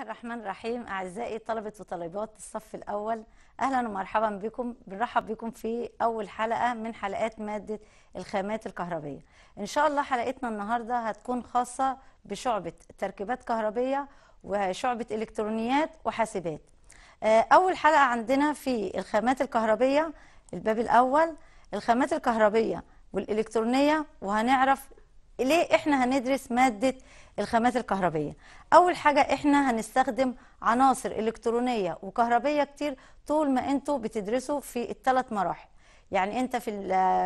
الله الرحمن الرحيم أعزائي طلبة وطالبات الصف الأول أهلا ومرحبا بكم بنرحب بكم في أول حلقة من حلقات مادة الخامات الكهربية إن شاء الله حلقتنا النهاردة هتكون خاصة بشعبة تركيبات كهربية وشعبة إلكترونيات وحاسبات آه، أول حلقة عندنا في الخامات الكهربية الباب الأول الخامات الكهربية والإلكترونية وهنعرف ليه إحنا هندرس مادة الخامات الكهربية أول حاجة إحنا هنستخدم عناصر إلكترونية وكهربية كتير طول ما أنتوا بتدرسوا في الثلاث مراحل يعني أنت في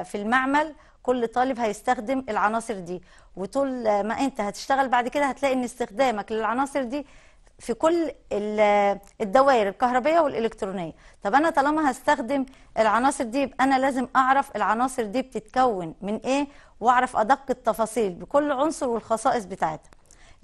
في المعمل كل طالب هيستخدم العناصر دي وطول ما أنت هتشتغل بعد كده هتلاقي إن استخدامك للعناصر دي في كل الدوائر الكهربيه والالكترونيه طب انا طالما هستخدم العناصر دي يبقى انا لازم اعرف العناصر دي بتتكون من ايه واعرف ادق التفاصيل بكل عنصر والخصائص بتاعتها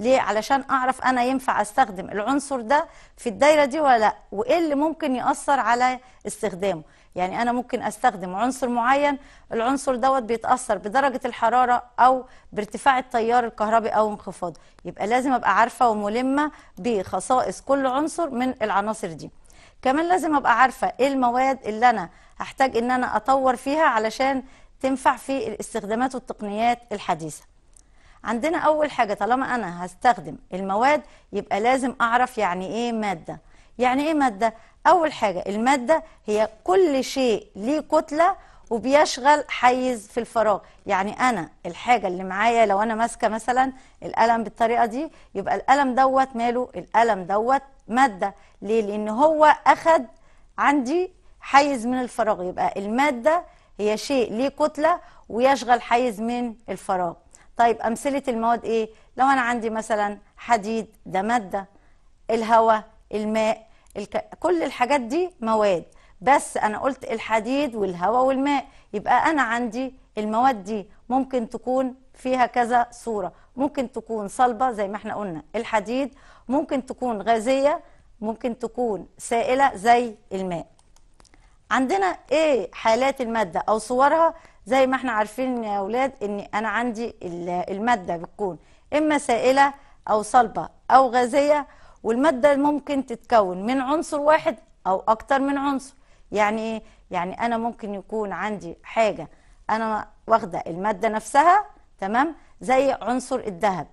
ليه علشان اعرف انا ينفع استخدم العنصر ده في الدايره دي ولا لا وايه اللي ممكن ياثر على استخدامه يعني انا ممكن استخدم عنصر معين العنصر دوت بيتاثر بدرجه الحراره او بارتفاع التيار الكهربي او انخفاضه يبقى لازم ابقى عارفه وملمه بخصائص كل عنصر من العناصر دي كمان لازم ابقى عارفه ايه المواد اللي انا هحتاج ان انا اطور فيها علشان تنفع في الاستخدامات والتقنيات الحديثه عندنا أول حاجة طالما أنا هستخدم المواد يبقى لازم أعرف يعني إيه مادة يعني إيه مادة؟ أول حاجة المادة هي كل شيء ليه كتلة وبيشغل حيز في الفراغ يعني أنا الحاجة اللي معايا لو أنا ماسكة مثلا القلم بالطريقة دي يبقى القلم دوت ماله القلم دوت مادة ليه؟ لأن هو أخد عندي حيز من الفراغ يبقى المادة هي شيء ليه كتلة ويشغل حيز من الفراغ طيب امثله المواد ايه لو انا عندي مثلا حديد ده ماده الهواء الماء الك... كل الحاجات دي مواد بس انا قلت الحديد والهواء والماء يبقى انا عندي المواد دي ممكن تكون فيها كذا صوره ممكن تكون صلبه زي ما احنا قلنا الحديد ممكن تكون غازيه ممكن تكون سائله زي الماء عندنا ايه حالات الماده او صورها زي ما احنا عارفين يا اولاد ان انا عندي الماده بتكون اما سائله او صلبه او غازيه والماده ممكن تتكون من عنصر واحد او اكتر من عنصر يعني ايه يعني انا ممكن يكون عندي حاجه انا واخده الماده نفسها تمام زي عنصر الذهب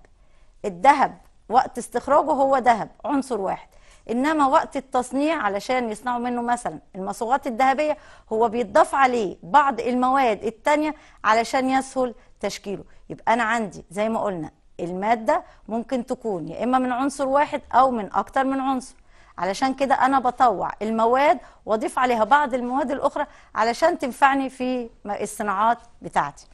الذهب وقت استخراجه هو ذهب عنصر واحد انما وقت التصنيع علشان يصنعوا منه مثلا المصوغات الذهبيه هو بيتضاف عليه بعض المواد الثانيه علشان يسهل تشكيله يبقى انا عندي زي ما قلنا الماده ممكن تكون يا اما من عنصر واحد او من اكتر من عنصر علشان كده انا بطوع المواد واضيف عليها بعض المواد الاخرى علشان تنفعني في الصناعات بتاعتي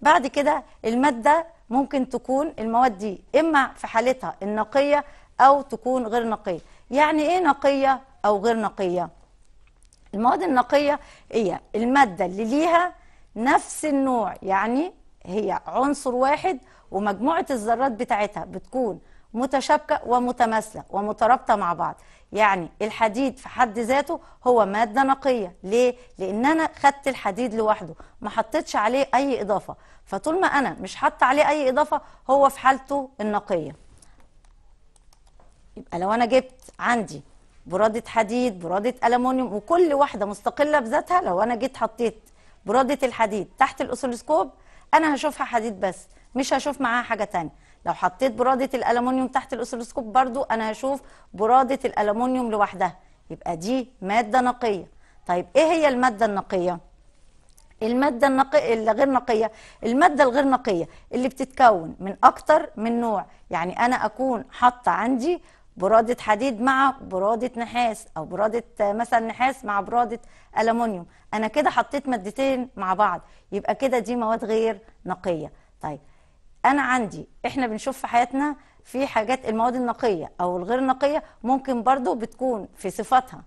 بعد كده الماده ممكن تكون المواد دي اما في حالتها النقيه أو تكون غير نقية يعني إيه نقية أو غير نقية المواد النقية هي المادة اللي ليها نفس النوع يعني هي عنصر واحد ومجموعة الذرات بتاعتها بتكون متشابكة ومتماثلة ومترابطة مع بعض يعني الحديد في حد ذاته هو مادة نقية ليه؟ لأن أنا خدت الحديد لوحده ما حطيتش عليه أي إضافة فطول ما أنا مش حاطة عليه أي إضافة هو في حالته النقية يبقى لو انا جبت عندي برادة حديد برادة ألمونيوم وكل واحدة مستقلة بذاتها لو أنا جيت حطيت برادة الحديد تحت الأسلسكوب أنا هشوفها حديد بس مش هشوف معاها حاجة تانية لو حطيت برادة الألمونيوم تحت الأسلسكوب برضو أنا هشوف برادة الألمونيوم لوحدها يبقى دي مادة نقية طيب إيه هي المادة النقية؟ المادة النقية اللي غير نقية المادة الغير نقية اللي بتتكون من أكتر من نوع يعني أنا أكون حاطة عندي برادة حديد مع برادة نحاس أو برادة مثلا نحاس مع برادة ألمونيوم أنا كده حطيت مادتين مع بعض يبقى كده دي مواد غير نقية طيب أنا عندي إحنا بنشوف في حياتنا في حاجات المواد النقية أو الغير نقية ممكن برضو بتكون في صفاتها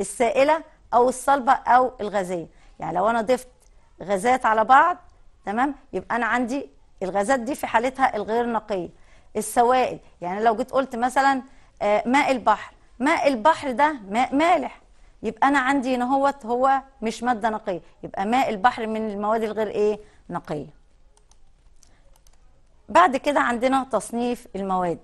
السائلة أو الصلبة أو الغازية يعني لو أنا ضفت غازات على بعض تمام يبقى أنا عندي الغازات دي في حالتها الغير نقية السوائل يعني لو جيت قلت مثلا آه، ماء البحر ماء البحر ده ماء مالح يبقى انا عندي هنا هو هو مش ماده نقيه يبقى ماء البحر من المواد الغير ايه نقيه بعد كده عندنا تصنيف المواد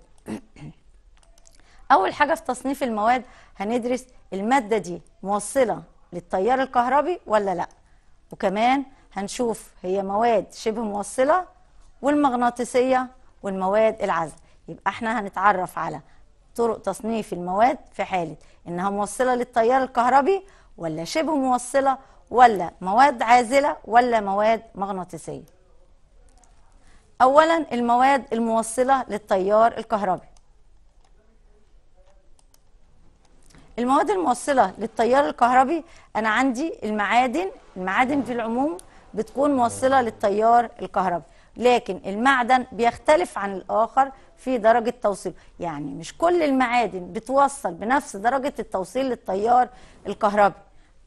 اول حاجه في تصنيف المواد هندرس الماده دي موصله للتيار الكهربي ولا لا وكمان هنشوف هي مواد شبه موصله والمغناطيسيه والمواد العازله يبقى احنا هنتعرف على طرق تصنيف المواد في حالة إنها موصلة للتيار الكهربي ولا شبه موصلة ولا مواد عازلة ولا مواد مغناطيسية أولا المواد الموصلة للتيار الكهربي المواد الموصلة للتيار الكهربي أنا عندي المعادن المعادن في العموم بتكون موصلة للتيار الكهربي لكن المعدن بيختلف عن الآخر في درجه توصيل يعني مش كل المعادن بتوصل بنفس درجه التوصيل للتيار الكهربي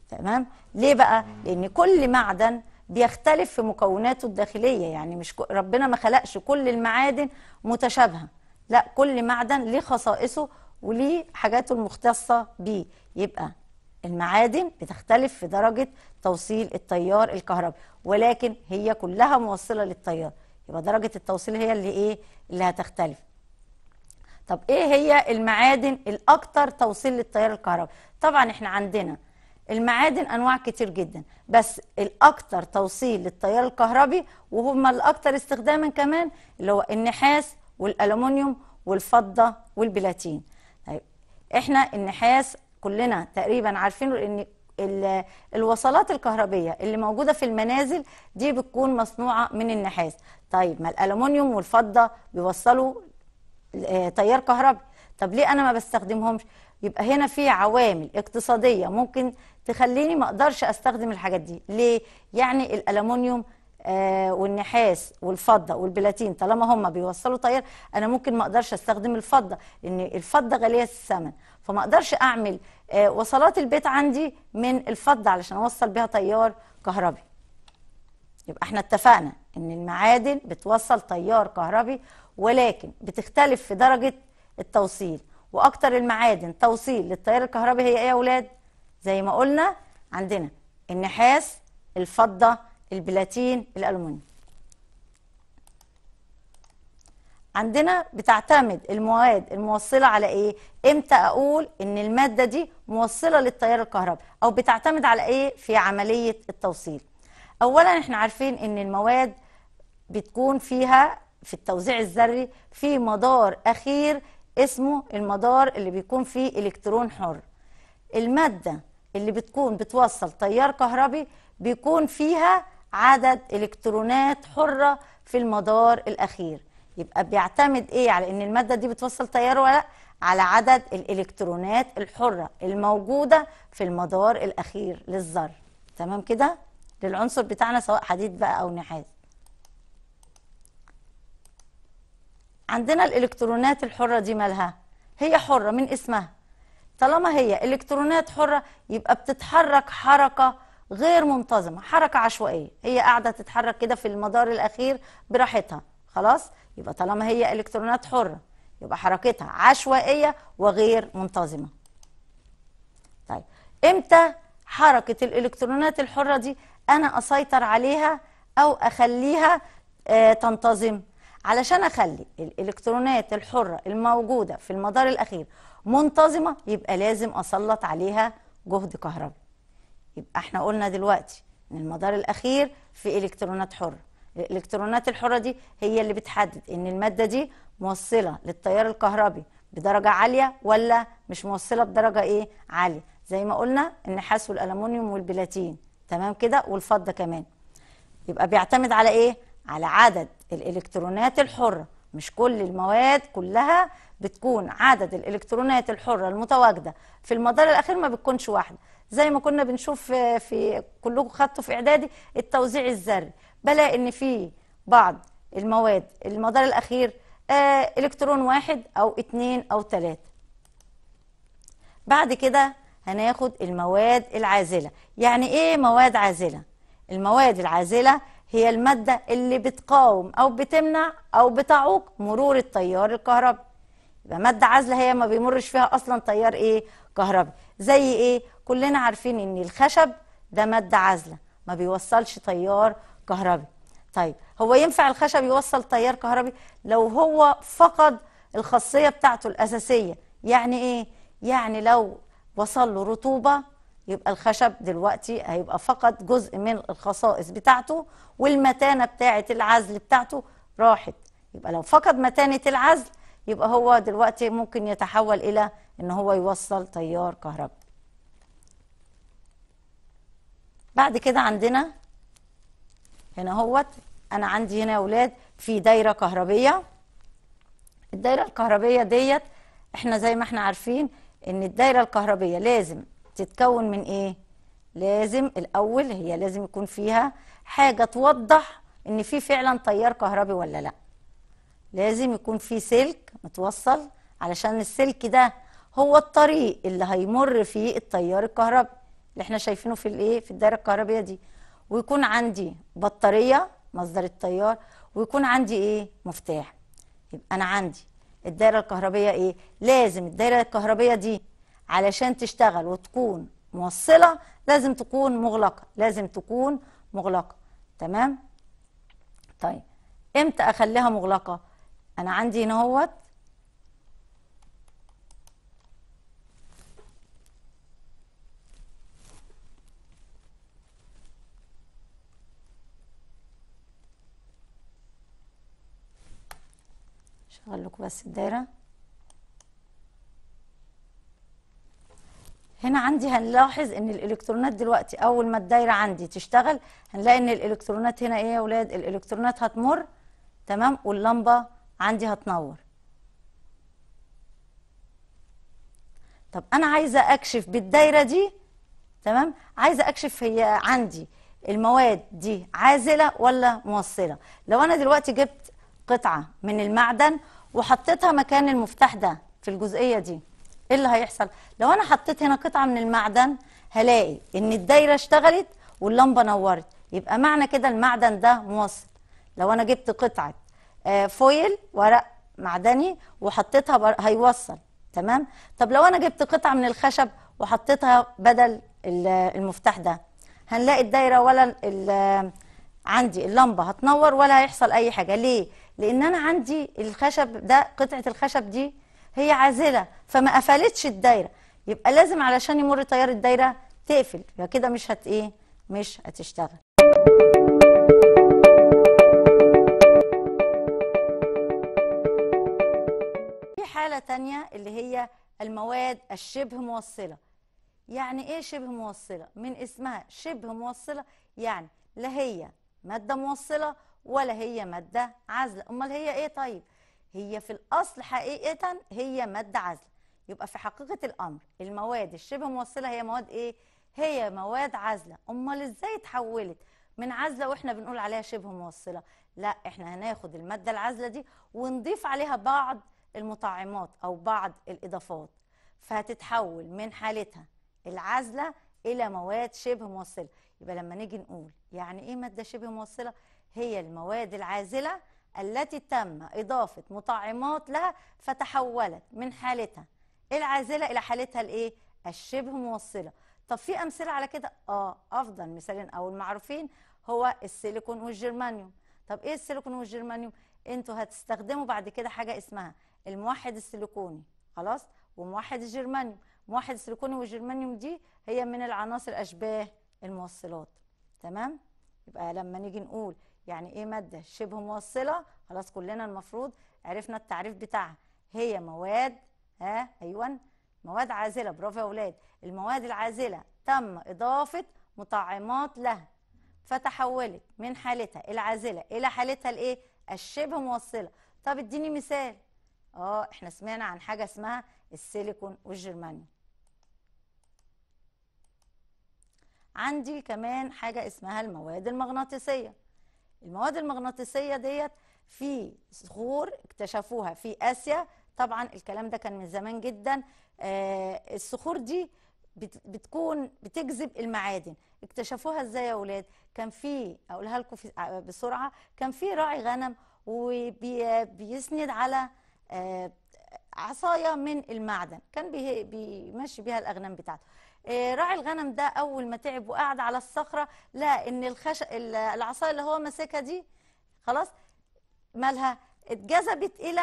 تمام ليه بقى لان كل معدن بيختلف في مكوناته الداخليه يعني مش ربنا ما خلقش كل المعادن متشابهه لا كل معدن ليه خصائصه وليه حاجاته المختصه بيه يبقى المعادن بتختلف في درجه توصيل التيار الكهربي ولكن هي كلها موصله للتيار يبقى درجه التوصيل هي اللي ايه اللي هتختلف طب ايه هي المعادن الاكثر توصيل للتيار الكهربي طبعا احنا عندنا المعادن انواع كتير جدا بس الاكثر توصيل للتيار الكهربي وهما الاكثر استخداما كمان اللي هو النحاس والالومنيوم والفضه والبلاتين طيب احنا النحاس كلنا تقريبا عارفينه ان الوصلات الكهربيه اللي موجوده في المنازل دي بتكون مصنوعه من النحاس طيب ما الالومنيوم والفضه بيوصلوا آه، تيار كهربي طب ليه انا ما بستخدمهمش يبقى هنا في عوامل اقتصاديه ممكن تخليني ما اقدرش استخدم الحاجات دي ليه يعني الالومنيوم آه، والنحاس والفضه والبلاتين طالما هم بيوصلوا تيار انا ممكن ما اقدرش استخدم الفضه لان الفضه غاليه الثمن فما اقدرش اعمل آه، وصلات البيت عندي من الفضه علشان اوصل بيها تيار كهربي يبقى احنا اتفقنا ان المعادن بتوصل تيار كهربي ولكن بتختلف في درجة التوصيل وأكتر المعادن توصيل للتيار الكهربي هي إيه يا أولاد؟ زي ما قلنا عندنا النحاس الفضة البلاتين الألومنيوم عندنا بتعتمد المواد الموصله على ايه امتى اقول ان الماده دي موصله للتيار الكهربي او بتعتمد على ايه في عمليه التوصيل اولا احنا عارفين ان المواد بتكون فيها في التوزيع الذري في مدار أخير اسمه المدار اللي بيكون فيه إلكترون حر المادة اللي بتكون بتوصل تيار كهربي بيكون فيها عدد إلكترونات حرة في المدار الأخير يبقى بيعتمد إيه على إن المادة دي بتوصل تيار ولا على عدد الإلكترونات الحرة الموجودة في المدار الأخير للذر تمام كده للعنصر بتاعنا سواء حديد بقى أو نحاس عندنا الالكترونات الحره دي مالها هي حره من اسمها طالما هي الكترونات حره يبقى بتتحرك حركه غير منتظمه حركه عشوائيه هي قاعده تتحرك كده في المدار الاخير براحتها خلاص يبقى طالما هي الكترونات حره يبقى حركتها عشوائيه وغير منتظمه طيب امتى حركه الالكترونات الحره دي انا اسيطر عليها او اخليها آه تنتظم علشان اخلي الالكترونات الحره الموجوده في المدار الاخير منتظمه يبقى لازم اسلط عليها جهد كهربي يبقى احنا قلنا دلوقتي ان المدار الاخير في الكترونات حره الالكترونات الحره دي هي اللي بتحدد ان الماده دي موصله للتيار الكهربي بدرجه عاليه ولا مش موصله بدرجه ايه عاليه زي ما قلنا النحاس والالومنيوم والبلاتين تمام كده والفضه كمان يبقى بيعتمد على ايه على عدد الالكترونات الحره مش كل المواد كلها بتكون عدد الالكترونات الحره المتواجده في المدار الاخير ما بتكونش واحده زي ما كنا بنشوف في كلكم خدتوا في اعدادي التوزيع الذري بلاقي ان في بعض المواد المدار الاخير آه، الكترون واحد او اتنين او تلاته بعد كده هناخد المواد العازله يعني ايه مواد عازله المواد العازله هي المادة اللي بتقاوم أو بتمنع أو بتعوق مرور التيار الكهربي يبقى مادة عازلة هي ما بيمرش فيها أصلا تيار إيه كهربي زي إيه كلنا عارفين إن الخشب ده مادة عازلة ما بيوصلش تيار كهربي طيب هو ينفع الخشب يوصل تيار كهربي لو هو فقد الخاصية بتاعته الأساسية يعني إيه يعني لو وصل له رطوبة يبقى الخشب دلوقتي هيبقى فقد جزء من الخصائص بتاعته والمتانة بتاعة العزل بتاعته راحت يبقى لو فقد متانة العزل يبقى هو دلوقتي ممكن يتحول إلى إن هو يوصل تيار كهرباء بعد كده عندنا هنا هوت أنا عندي هنا يا أولاد في دايرة كهربية الدايرة الكهربية ديت احنا زي ما احنا عارفين ان الدايره الكهربيه لازم تتكون من ايه لازم الاول هي لازم يكون فيها حاجه توضح ان في فعلا تيار كهربي ولا لا لازم يكون في سلك متوصل علشان السلك ده هو الطريق اللي هيمر فيه التيار الكهربي اللي احنا شايفينه في الايه في الدايره الكهربيه دي ويكون عندي بطاريه مصدر التيار ويكون عندي ايه مفتاح يبقى انا عندي الدايره الكهربيه ايه لازم الدايره الكهربيه دي علشان تشتغل وتكون موصلة لازم تكون مغلقة لازم تكون مغلقة تمام طيب امتى اخليها مغلقة انا عندي هنا اهوت شغل لكم بس الدايره هنا عندي هنلاحظ ان الالكترونات دلوقتي اول ما الدايره عندي تشتغل هنلاقي ان الالكترونات هنا ايه يا اولاد الالكترونات هتمر تمام واللمبه عندي هتنور طب انا عايزه اكشف بالدايره دي تمام عايزه اكشف هي عندي المواد دي عازله ولا موصله لو انا دلوقتي جبت قطعه من المعدن وحطيتها مكان المفتاح ده في الجزئيه دي ايه اللي هيحصل لو انا حطيت هنا قطعه من المعدن هلاقي ان الدايره اشتغلت واللمبه نورت يبقى معنى كده المعدن ده موصل لو انا جبت قطعه آه، فويل ورق معدني وحطيتها بر... هيوصل تمام طب لو انا جبت قطعه من الخشب وحطيتها بدل المفتاح ده هنلاقي الدايره ولا ال... عندي اللمبه هتنور ولا هيحصل اي حاجه ليه لان انا عندي الخشب ده قطعه الخشب دي هي عازله فما قفلتش الدايره يبقى لازم علشان يمر تيار الدايره تقفل يبقى كده مش هت ايه مش هتشتغل في حاله تانية اللي هي المواد الشبه موصله يعني ايه شبه موصله من اسمها شبه موصله يعني لا هي ماده موصله ولا هي ماده عازله امال هي ايه طيب هي في الأصل حقيقة هي مادة عازلة يبقى في حقيقة الأمر المواد الشبه موصلة هي مواد إيه؟ هي مواد عازلة أمال إزاي اتحولت من عازلة وإحنا بنقول عليها شبه موصلة لا إحنا هناخد المادة العازلة دي ونضيف عليها بعض المطعمات أو بعض الإضافات فهتتحول من حالتها العازلة إلى مواد شبه موصلة يبقى لما نيجي نقول يعني إيه مادة شبه موصلة هي المواد العازلة التي تم إضافة مطعمات لها فتحولت من حالتها العازلة إلى حالتها الإيه؟ الشبه موصلة طب في أمثلة على كده؟ آه أفضل مثالين أو المعروفين هو السيليكون والجرمانيوم طب إيه السيليكون والجرمانيوم؟ أنتوا هتستخدموا بعد كده حاجة اسمها الموحد السيليكوني خلاص؟ وموحد الجرمانيوم موحد السيليكوني والجرمانيوم دي هي من العناصر أشباه الموصلات تمام؟ يبقى لما نيجي نقول يعني ايه ماده شبه موصله خلاص كلنا المفروض عرفنا التعريف بتاعها هي مواد ها ايوه مواد عازله برافو يا اولاد المواد العازله تم اضافه مطعمات لها فتحولت من حالتها العازله الى حالتها الايه الشبه موصله طب اديني مثال اه احنا سمعنا عن حاجه اسمها السيليكون والجرمانيوم عندي كمان حاجه اسمها المواد المغناطيسيه المواد المغناطيسيه ديت في صخور اكتشفوها في اسيا طبعا الكلام ده كان من زمان جدا آه الصخور دي بتكون بتجذب المعادن اكتشفوها ازاي يا ولاد كان في اقولها لكم آه، بسرعه كان في راعي غنم وبيسند على آه، عصايه من المعدن كان بيمشي بيها الاغنام بتاعته آه، راعي الغنم ده اول ما تعب وقعد على الصخره لقى ان الخش... العصايه اللي هو ماسكها دي خلاص مالها اتجذبت الى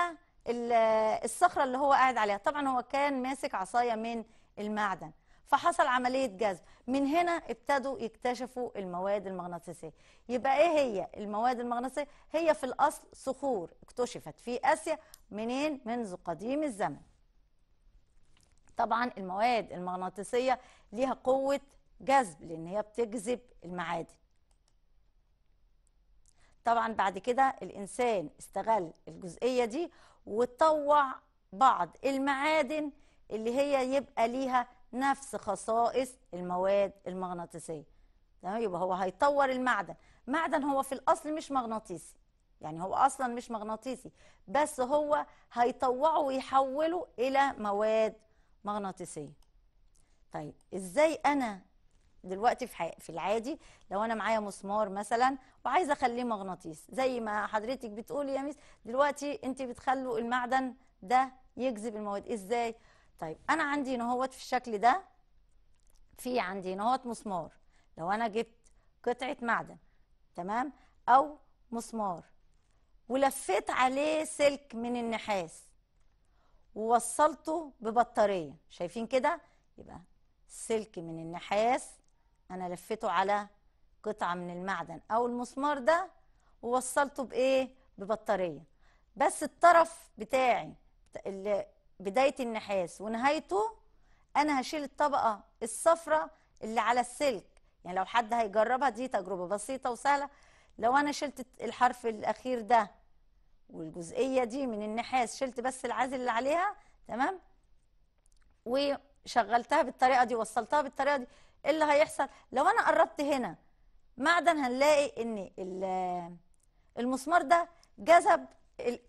الصخره اللي هو قاعد عليها طبعا هو كان ماسك عصايه من المعدن فحصل عمليه جذب من هنا ابتدوا يكتشفوا المواد المغناطيسيه يبقى ايه هي المواد المغناطيسيه هي في الاصل صخور اكتشفت في اسيا منين منذ قديم الزمن طبعا المواد المغناطيسية ليها قوة جذب لأن هي بتجذب المعادن طبعا بعد كده الإنسان استغل الجزئية دي وطوع بعض المعادن اللي هي يبقى ليها نفس خصائص المواد المغناطيسية تمام يبقى هو هيطور المعدن معدن هو في الأصل مش مغناطيسي يعني هو أصلا مش مغناطيسي بس هو هيطوعه ويحوله إلى مواد مغناطيسيه طيب ازاي انا دلوقتي في, في العادي لو انا معايا مسمار مثلا وعايزه اخليه مغناطيس زي ما حضرتك بتقولي يا ميس دلوقتي انت بتخلوا المعدن ده يجذب المواد ازاي طيب انا عندي نهوت في الشكل ده في عندي نهوت مسمار لو انا جبت قطعه معدن تمام او مسمار ولفيت عليه سلك من النحاس ووصلته ببطارية شايفين كده يبقى سلك من النحاس أنا لفته على قطعة من المعدن أو المسمار ده ووصلته بإيه ببطارية بس الطرف بتاعي بداية النحاس ونهايته أنا هشيل الطبقة الصفرة اللي على السلك يعني لو حد هيجربها دي تجربة بسيطة وسهلة لو أنا شلت الحرف الأخير ده والجزئيه دي من النحاس شلت بس العازل اللي عليها تمام وشغلتها بالطريقه دي وصلتها بالطريقه دي ايه اللي هيحصل لو انا قربت هنا معدن هنلاقي ان المسمار ده جذب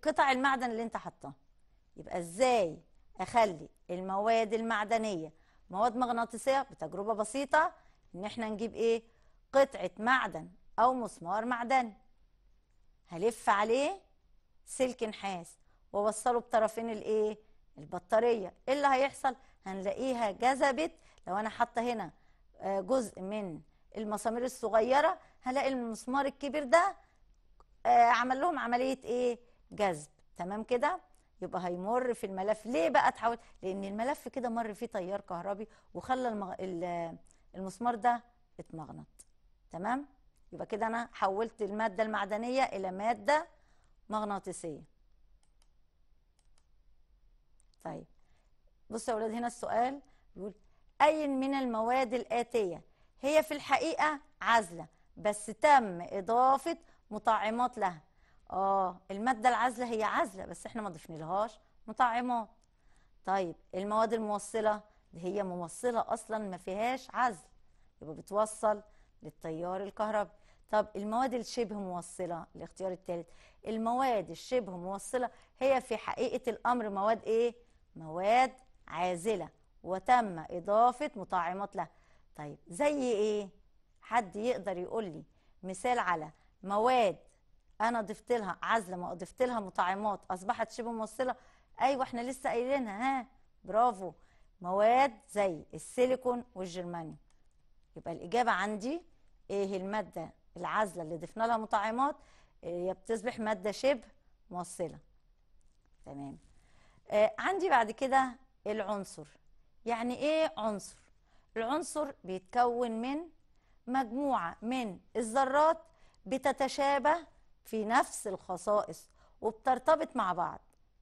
قطع المعدن اللي انت حطاه يبقى ازاي اخلي المواد المعدنيه مواد مغناطيسيه بتجربه بسيطه ان احنا نجيب ايه قطعه معدن او مسمار معدني هلف عليه سلك نحاس ووصله بطرفين الايه البطاريه ايه اللي هيحصل هنلاقيها جذبت لو انا حاطه هنا آه، جزء من المسامير الصغيره هلاقي المسمار الكبير ده آه، عمل لهم عمليه ايه جذب تمام كده يبقى هيمر في الملف ليه بقى اتحول لان الملف كده مر فيه تيار كهربي وخلى المغ... المسمار ده اتمغنط تمام يبقى كده انا حولت الماده المعدنيه الى ماده مغناطيسيه طيب بصوا يا اولاد هنا السؤال بيقول اي من المواد الاتيه هي في الحقيقه عازله بس تم اضافه مطعمات لها اه الماده العازله هي عازله بس احنا ما ضفنا لهاش مطعمات طيب المواد الموصله هي موصله اصلا ما فيهاش عزل يبقى بتوصل للتيار الكهربي طب المواد الشبه موصله الاختيار الثالث المواد الشبه موصله هي في حقيقه الامر مواد ايه مواد عازله وتم اضافه مطعمات لها طيب زي ايه حد يقدر يقول لي مثال على مواد انا ضفت لها عازله ما ضفت لها مطعمات اصبحت شبه موصله ايوه احنا لسه قايلينها ها برافو مواد زي السيليكون والجرمانيوم يبقى الاجابه عندي ايه الماده العازله اللي ضفنا لها مطعمات آه، هي بتصبح ماده شبه موصله تمام آه عندي بعد كده العنصر يعني ايه عنصر العنصر بيتكون من مجموعه من الذرات بتتشابه في نفس الخصائص وبترتبط مع بعض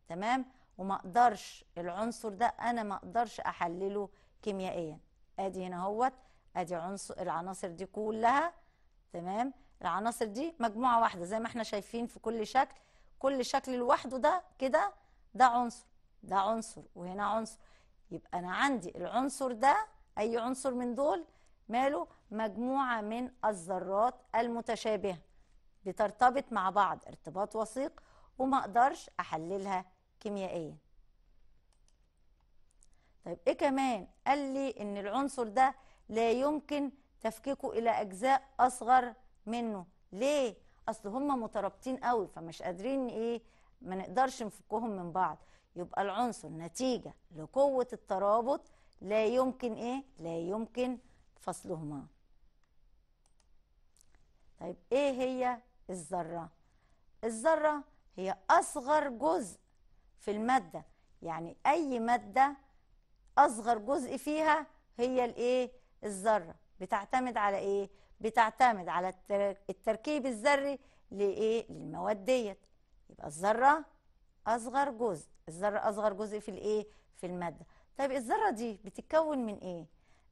تمام وما اقدرش العنصر ده انا ما اقدرش احلله كيميائيا ادي هنا اهوت ادي عنصر العناصر دي كلها تمام العناصر دي مجموعه واحده زي ما احنا شايفين في كل شكل كل شكل لوحده ده كده ده عنصر ده عنصر وهنا عنصر يبقى انا عندي العنصر ده اي عنصر من دول ماله مجموعه من الذرات المتشابهه بترتبط مع بعض ارتباط وثيق وما اقدرش احللها كيميائيا طيب ايه كمان قال لي ان العنصر ده لا يمكن تفكيكه الى اجزاء اصغر منه ليه اصل هم مترابطين قوي فمش قادرين ايه ما نقدرش نفكهم من بعض يبقى العنصر نتيجه لقوه الترابط لا يمكن ايه لا يمكن فصلهما طيب ايه هي الذره الذره هي اصغر جزء في الماده يعني اي ماده اصغر جزء فيها هي الايه الذره بتعتمد على ايه بتعتمد على التركيب الذري لايه للمواد ديت يبقى الذره اصغر جزء الذره اصغر جزء في الايه في الماده طيب الذره دي بتتكون من ايه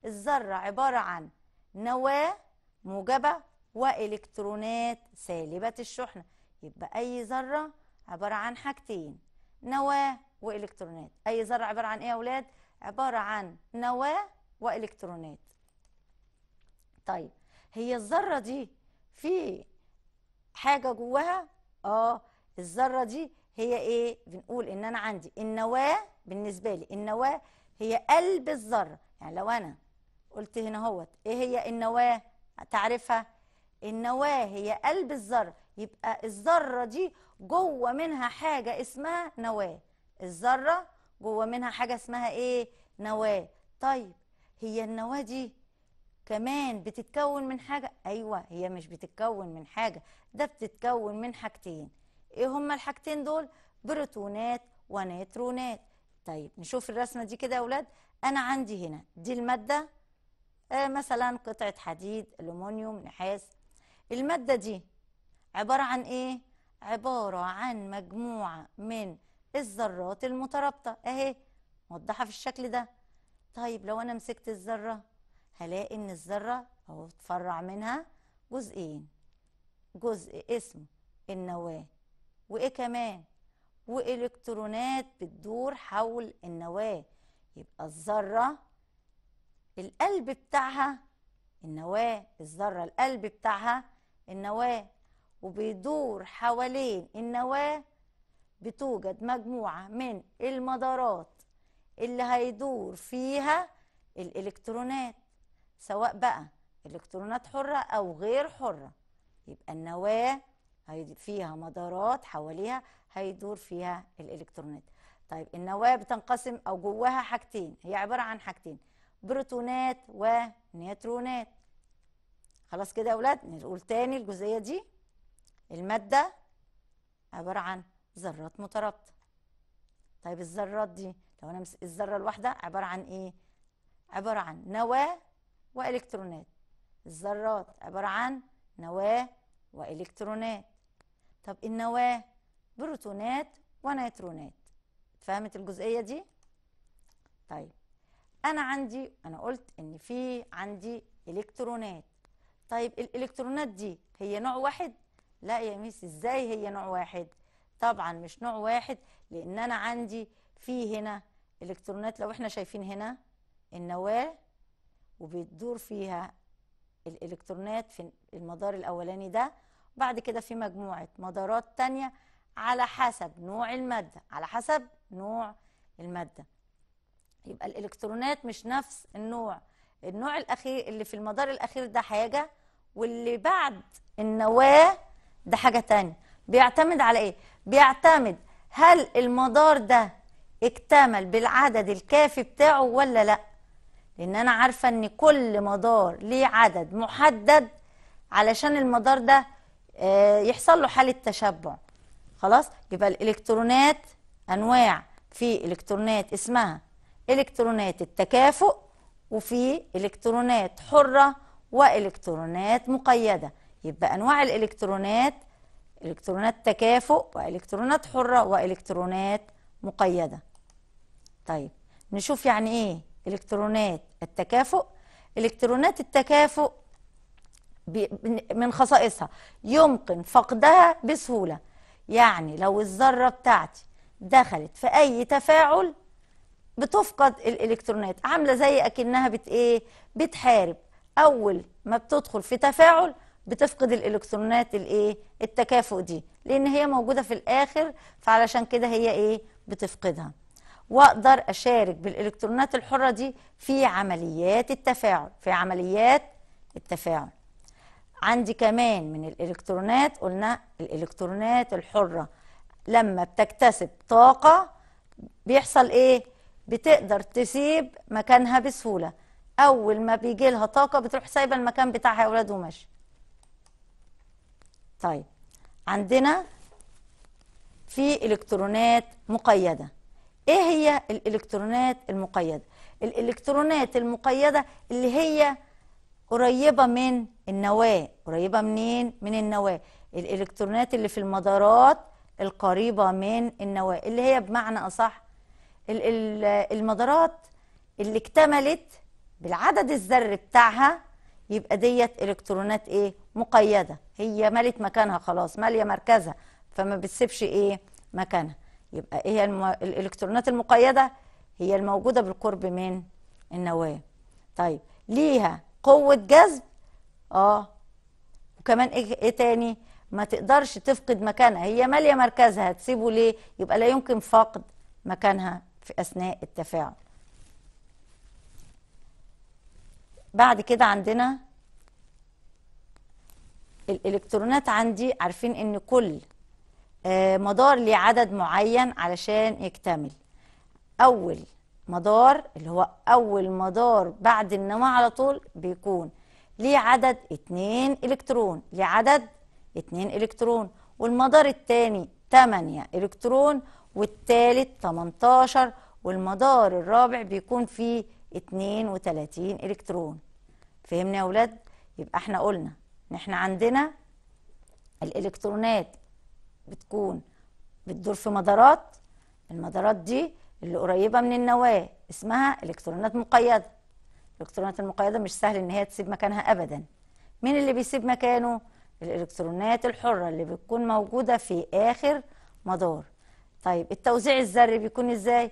الذره عباره عن نواه موجبه والكترونات سالبه الشحنه يبقى اي ذره عباره عن حاجتين نواه والكترونات اي ذره عباره عن ايه يا اولاد عباره عن نواه والكترونات طيب هي الذره دي في حاجه جواها اه الذره دي هي ايه بنقول ان انا عندي النواه بالنسبه لي النواه هي قلب الذره يعني لو انا قلت هنا اهوت ايه هي النواه تعرفها النواه هي قلب الذره يبقى الذره دي جوه منها حاجه اسمها نواه الذره جوه منها حاجه اسمها ايه نواه طيب هي النواه دي كمان بتتكون من حاجة أيوة هي مش بتتكون من حاجة ده بتتكون من حاجتين إيه هما الحاجتين دول بروتونات ونيترونات طيب نشوف الرسمة دي كده يا أولاد أنا عندي هنا دي المادة آه مثلا قطعة حديد ألومنيوم نحاس المادة دي عبارة عن إيه؟ عبارة عن مجموعة من الذرات المترابطة أهي موضحة في الشكل ده طيب لو أنا مسكت الذرة هلاقي ان الذره اهو اتفرع منها جزئين جزء اسمه النواه وايه كمان والكترونات بتدور حول النواه يبقى الذره القلب بتاعها النواه الذره القلب بتاعها النواه وبيدور حوالين النواه بتوجد مجموعه من المدارات اللي هيدور فيها الالكترونات سواء بقى الكترونات حره او غير حره يبقى النواه فيها مدارات حواليها هيدور فيها الالكترونات طيب النواه بتنقسم او جواها حاجتين هي عباره عن حاجتين بروتونات ونيوترونات خلاص كده يا اولاد نقول تاني الجزئيه دي الماده عباره عن ذرات مترابطه طيب الذرات دي لو انا الذره الواحده عباره عن ايه عباره عن نواه وإلكترونات الذرات عبارة عن نواة وإلكترونات طب النواة بروتونات ونيترونات فهمت الجزئية دي؟ طيب أنا عندي أنا قلت إن في عندي إلكترونات طيب الإلكترونات دي هي نوع واحد؟ لا يا ميس إزاي هي نوع واحد؟ طبعا مش نوع واحد لأن أنا عندي في هنا إلكترونات لو إحنا شايفين هنا النواة وبتدور فيها الالكترونات في المدار الاولاني ده وبعد كده في مجموعه مدارات تانية على حسب نوع الماده على حسب نوع الماده يبقى الالكترونات مش نفس النوع النوع الاخير اللي في المدار الاخير ده حاجه واللي بعد النواه ده حاجه تانية بيعتمد على ايه بيعتمد هل المدار ده اكتمل بالعدد الكافي بتاعه ولا لا لان انا عارفه ان كل مدار ليه عدد محدد علشان المدار ده آه، يحصل له حاله تشبع خلاص يبقى الالكترونات انواع في الكترونات اسمها الكترونات التكافؤ وفي الكترونات حره والكترونات مقيده يبقى انواع الالكترونات الكترونات تكافؤ والكترونات حره والكترونات مقيده طيب نشوف يعني ايه الكترونات التكافؤ الكترونات التكافؤ من خصائصها يمكن فقدها بسهولة يعني لو الذرة بتاعتي دخلت في أي تفاعل بتفقد الالكترونات عامله زي اكنها بت ايه بتحارب اول ما بتدخل في تفاعل بتفقد الالكترونات الايه التكافؤ دي لان هي موجوده في الاخر فعلشان كده هي ايه بتفقدها واقدر اشارك بالالكترونات الحره دي في عمليات التفاعل في عمليات التفاعل عندي كمان من الالكترونات قلنا الالكترونات الحره لما بتكتسب طاقه بيحصل ايه بتقدر تسيب مكانها بسهوله اول ما بيجي لها طاقه بتروح سايبه المكان بتاعها يا اولاد وماشيه طيب عندنا في الكترونات مقيده ايه هي الالكترونات المقيده الالكترونات المقيده اللي هي قريبه من النواه قريبه منين من النواه الالكترونات اللي في المدارات القريبه من النواه اللي هي بمعنى اصح المدارات اللي اكتملت بالعدد الذري بتاعها يبقى ديت الكترونات ايه مقيده هي ملت مكانها خلاص ماليه مركزها فما بتسيبش ايه مكانها يبقى ايه الالكترونات المقيده هي الموجوده بالقرب من النواه طيب ليها قوه جذب اه وكمان إيه،, إيه تاني ما تقدرش تفقد مكانها هي ماليه مركزها تسيبه ليه يبقى لا يمكن فقد مكانها في اثناء التفاعل بعد كده عندنا الالكترونات عندي عارفين ان كل آه، مدار لعدد معين علشان يكتمل أول مدار اللي هو أول مدار بعد النواة على طول بيكون ليه عدد 2 إلكترون ليه عدد 2 إلكترون والمدار الثاني 8 إلكترون والثالث 18 والمدار الرابع بيكون فيه 32 إلكترون فهمنا يا أولاد؟ يبقى احنا قلنا ان احنا عندنا الإلكترونات بتكون بتدور في مدارات المدارات دي اللي قريبة من النواة اسمها إلكترونات مقيدة الإلكترونات المقيدة مش سهل إن هي تسيب مكانها أبدا مين اللي بيسيب مكانه؟ الإلكترونات الحرة اللي بتكون موجودة في آخر مدار طيب التوزيع الذري بيكون إزاي؟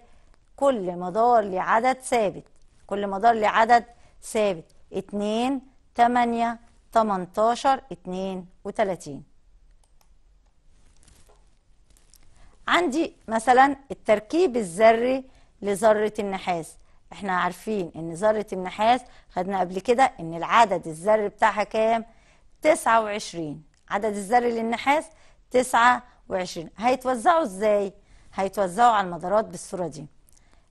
كل مدار ليه عدد ثابت كل مدار ليه عدد ثابت 2 8 18 32 عندي مثلا التركيب الذري لذرة النحاس احنا عارفين ان ذرة النحاس خدنا قبل كده ان العدد الذري بتاعها كام 29 عدد الذري للنحاس 29 هيتوزعوا ازاي هيتوزعوا على المدارات بالصورة دي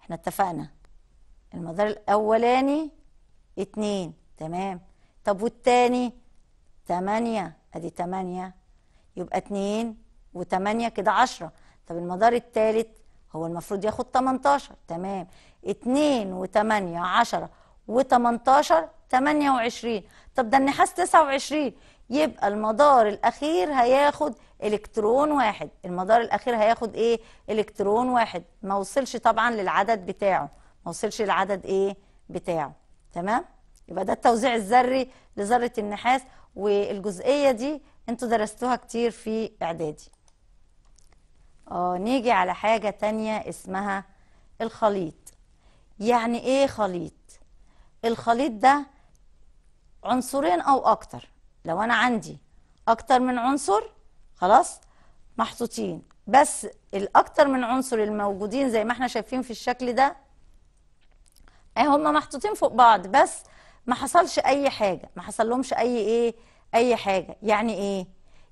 احنا اتفقنا المدار الاولاني 2 تمام طب والتاني 8 ادي 8 يبقى 2 و8 كده 10 طب المدار الثالث هو المفروض ياخد 18 تمام 2 و8 10 و18 28 طب ده النحاس 29 يبقى المدار الاخير هياخد الكترون واحد المدار الاخير هياخد ايه الكترون واحد ما وصلش طبعا للعدد بتاعه ما وصلش للعدد ايه بتاعه تمام يبقى ده التوزيع الذري لذره النحاس والجزئيه دي انتوا درستوها كتير في اعدادي آه نيجي على حاجة تانية اسمها الخليط يعني ايه خليط الخليط ده عنصرين او اكتر لو انا عندي اكتر من عنصر خلاص محطوطين بس الاكتر من عنصر الموجودين زي ما احنا شايفين في الشكل ده اه هم محطوطين فوق بعض بس ما حصلش اي حاجه ما حصل لهمش اي ايه اي حاجه يعني ايه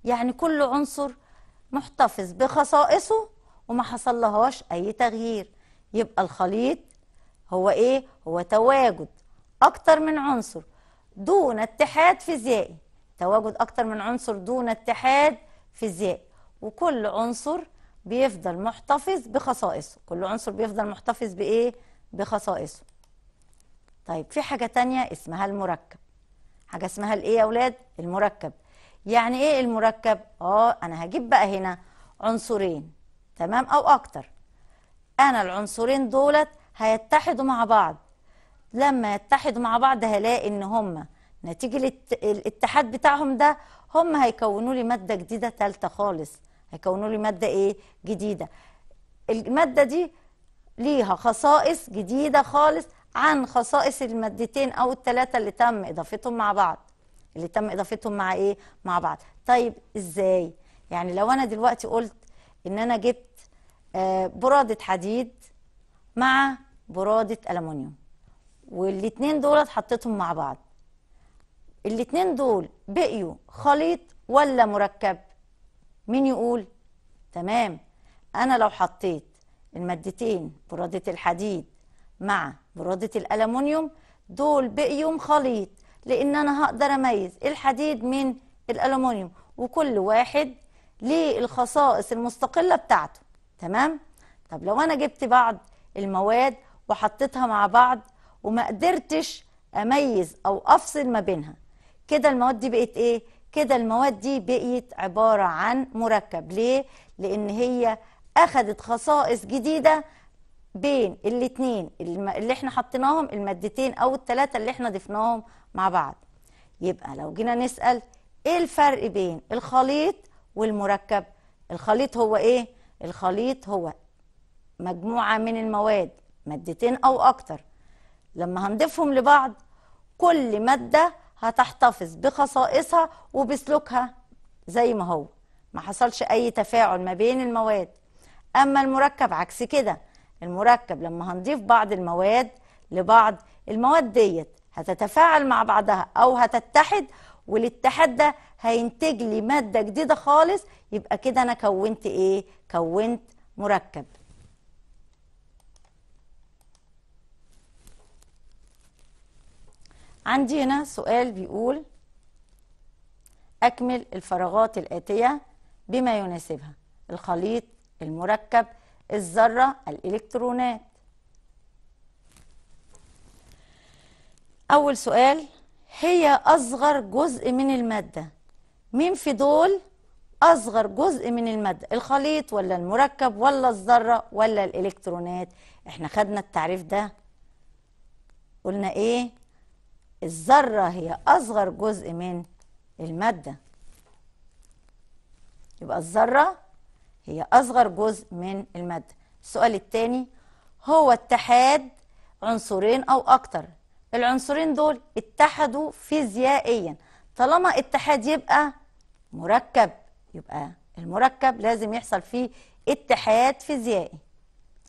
يعني كل عنصر محتفظ بخصائصه وما حصل لهاش اي تغيير يبقى الخليط هو ايه هو تواجد اكتر من عنصر دون اتحاد فيزيائي تواجد اكتر من عنصر دون اتحاد فيزيائي وكل عنصر بيفضل محتفظ بخصائصه كل عنصر بيفضل محتفظ بايه بخصائصه طيب في حاجه تانية اسمها المركب حاجه اسمها الايه يا اولاد المركب يعني ايه المركب اه انا هجيب بقى هنا عنصرين تمام او اكتر انا العنصرين دولت هيتحدوا مع بعض لما يتحدوا مع بعض هلاقي ان هم نتيجه الاتحاد بتاعهم ده هم هيكونوا لي ماده جديده ثالثه خالص هيكونوا لي ماده ايه جديده الماده دي ليها خصائص جديده خالص عن خصائص المادتين او الثلاثه اللي تم اضافتهم مع بعض اللي تم اضافتهم مع ايه مع بعض طيب ازاي يعني لو انا دلوقتي قلت ان انا جبت آه، برادة حديد مع برادة ألمونيوم والاتنين دول حطيتهم مع بعض الاتنين دول بقيوا خليط ولا مركب مين يقول تمام انا لو حطيت المادتين برادة الحديد مع برادة الألمونيوم دول بقيوا خليط لان انا هقدر اميز الحديد من الالومنيوم وكل واحد ليه الخصائص المستقله بتاعته تمام طب لو انا جبت بعض المواد وحطيتها مع بعض وما قدرتش اميز او افصل ما بينها كده المواد دي بقت ايه كده المواد دي بقيت عباره عن مركب ليه لان هي اخذت خصائص جديده بين الاثنين اللي احنا حطيناهم المادتين او الثلاثه اللي احنا ضفناهم مع بعض يبقى لو جينا نسال ايه الفرق بين الخليط والمركب الخليط هو ايه الخليط هو مجموعه من المواد مادتين او اكتر لما هنضيفهم لبعض كل ماده هتحتفظ بخصائصها وبسلوكها زي ما هو ما حصلش اي تفاعل ما بين المواد اما المركب عكس كده المركب لما هنضيف بعض المواد لبعض المواد ديت هتتفاعل مع بعضها او هتتحد والاتحاد ده هينتج لي ماده جديده خالص يبقى كده انا كونت ايه كونت مركب عندي هنا سؤال بيقول اكمل الفراغات الاتيه بما يناسبها الخليط المركب الذرة الإلكترونات أول سؤال هي أصغر جزء من المادة مين في دول أصغر جزء من المادة الخليط ولا المركب ولا الذرة ولا الإلكترونات احنا خدنا التعريف ده قلنا ايه الذرة هي أصغر جزء من المادة يبقى الذرة هي أصغر جزء من المادة السؤال الثاني هو اتحاد عنصرين أو أكتر العنصرين دول اتحدوا فيزيائيا طالما اتحاد يبقى مركب يبقى المركب لازم يحصل فيه اتحاد فيزيائي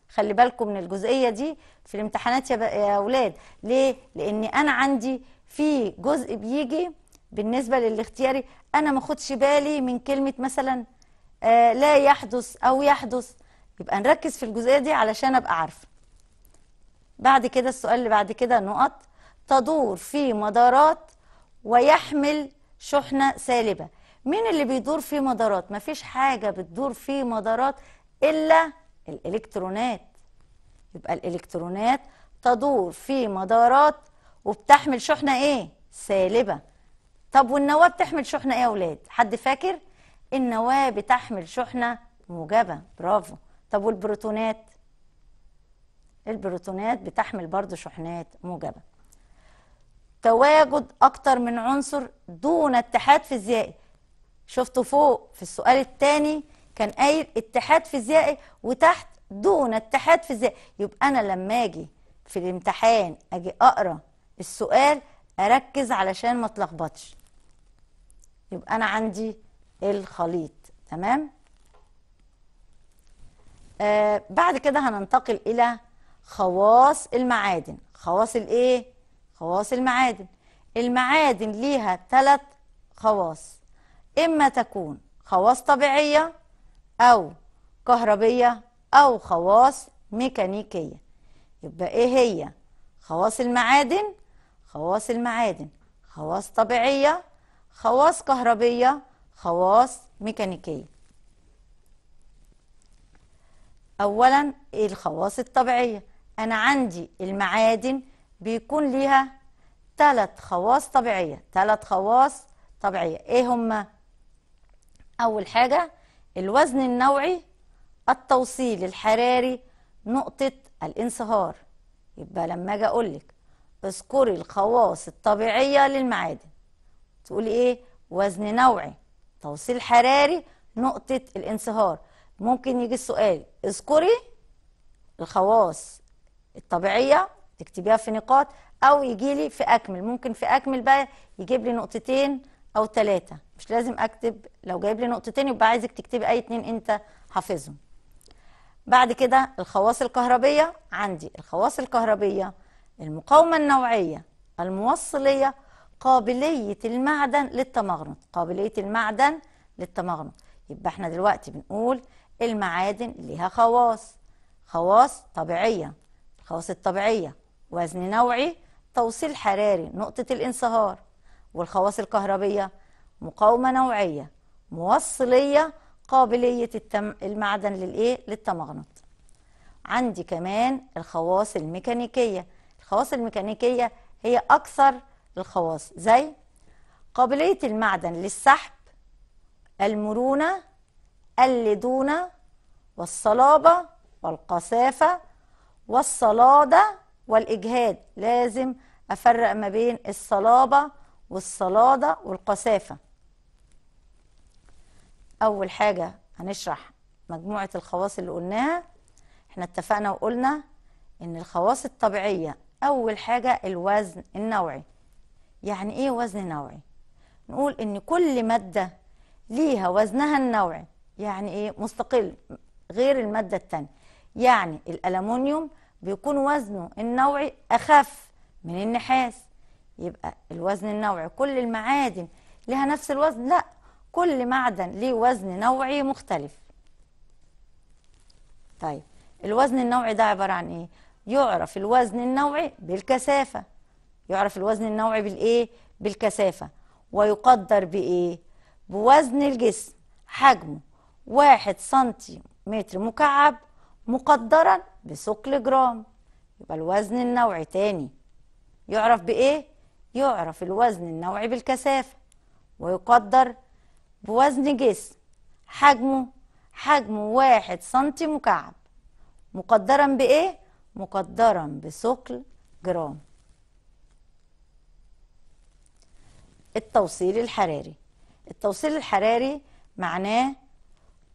خلي بالكم من الجزئية دي في الامتحانات يا, يا أولاد ليه؟ لأن أنا عندي في جزء بيجي بالنسبة للاختياري أنا ماخدش بالي من كلمة مثلا آه، لا يحدث أو يحدث يبقى نركز في الجزئية دي علشان أبقى عارفة بعد كده السؤال اللي بعد كده نقط تدور في مدارات ويحمل شحنة سالبة مين اللي بيدور في مدارات؟ مفيش حاجة بتدور في مدارات إلا الإلكترونات يبقى الإلكترونات تدور في مدارات وبتحمل شحنة إيه؟ سالبة طب والنواة بتحمل شحنة إيه يا أولاد؟ حد فاكر؟ النواة بتحمل شحنة موجبة برافو طب والبروتونات البروتونات بتحمل برضو شحنات موجبة تواجد أكتر من عنصر دون اتحاد فيزيائي شفتوا فوق في السؤال الثاني كان قايل اتحاد فيزيائي وتحت دون اتحاد فيزيائي يبقى أنا لما أجي في الامتحان أجي أقرأ السؤال أركز علشان ما اتلخبطش يبقى أنا عندي الخليط تمام آه بعد كده هننتقل الى خواص المعادن خواص الايه خواص المعادن المعادن ليها ثلاث خواص اما تكون خواص طبيعيه او كهربيه او خواص ميكانيكيه يبقى ايه هي خواص المعادن خواص المعادن خواص طبيعيه خواص كهربيه خواص ميكانيكية أولا إيه الخواص الطبيعية أنا عندي المعادن بيكون لها ثلاث خواص طبيعية ثلاث خواص طبيعية إيه هما؟ أول حاجة الوزن النوعي التوصيل الحراري نقطة الانصهار يبقى لما أجي أقولك اذكري الخواص الطبيعية للمعادن تقولي إيه؟ وزن نوعي توصيل حراري نقطة الانصهار ممكن يجي السؤال اذكري الخواص الطبيعية تكتبيها في نقاط أو يجي لي في أكمل ممكن في أكمل بقى يجيب لي نقطتين أو ثلاثة مش لازم أكتب لو جايب لي نقطتين يبقى عايزك تكتبي أي اتنين أنت حافظهم بعد كده الخواص الكهربية عندي الخواص الكهربية المقاومة النوعية الموصلية قابلية المعدن للتمغنط قابلية المعدن للتمغنط يبقى احنا دلوقتي بنقول المعادن ليها خواص خواص طبيعية الخواص الطبيعية وزن نوعي توصيل حراري نقطة الانصهار والخواص الكهربية مقاومة نوعية موصلية قابلية التم... المعدن للإيه؟ للتمغنط عندي كمان الخواص الميكانيكية الخواص الميكانيكية هي أكثر الخواص زي قابلية المعدن للسحب المرونة اللدونة والصلابة والقسافة والصلادة والإجهاد لازم أفرق ما بين الصلابة والصلادة والقسافة أول حاجة هنشرح مجموعة الخواص اللي قلناها احنا اتفقنا وقلنا ان الخواص الطبيعية أول حاجة الوزن النوعي يعني ايه وزن نوعي نقول ان كل ماده ليها وزنها النوعي يعني ايه مستقل غير الماده الثانيه يعني الالومنيوم بيكون وزنه النوعي اخف من النحاس يبقى الوزن النوعي كل المعادن لها نفس الوزن لا كل معدن ليه وزن نوعي مختلف طيب الوزن النوعي ده عباره عن ايه يعرف الوزن النوعي بالكثافه يعرف الوزن النوعي بالايه بالكثافه ويقدر بايه بوزن الجسم حجمه واحد سنتي متر مكعب مقدرا بثقل جرام يبقى الوزن النوعي تاني يعرف بايه يعرف الوزن النوعي بالكثافه ويقدر بوزن جسم حجمه حجمه واحد سنتي مكعب مقدرا بايه مقدرا بثقل جرام التوصيل الحراري التوصيل الحراري معناه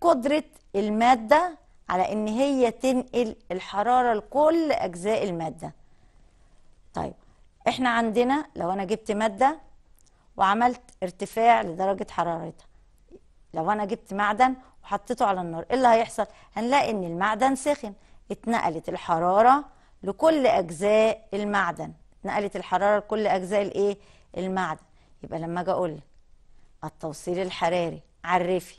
قدرة المادة على ان هي تنقل الحرارة لكل اجزاء المادة طيب احنا عندنا لو انا جبت مادة وعملت ارتفاع لدرجة حرارتها لو انا جبت معدن وحطيته على النار ايه اللي هيحصل هنلاقي ان المعدن سخن اتنقلت الحرارة لكل اجزاء المعدن اتنقلت الحرارة لكل اجزاء الايه المعدن يبقى لما اجي اقول التوصيل الحراري عرفي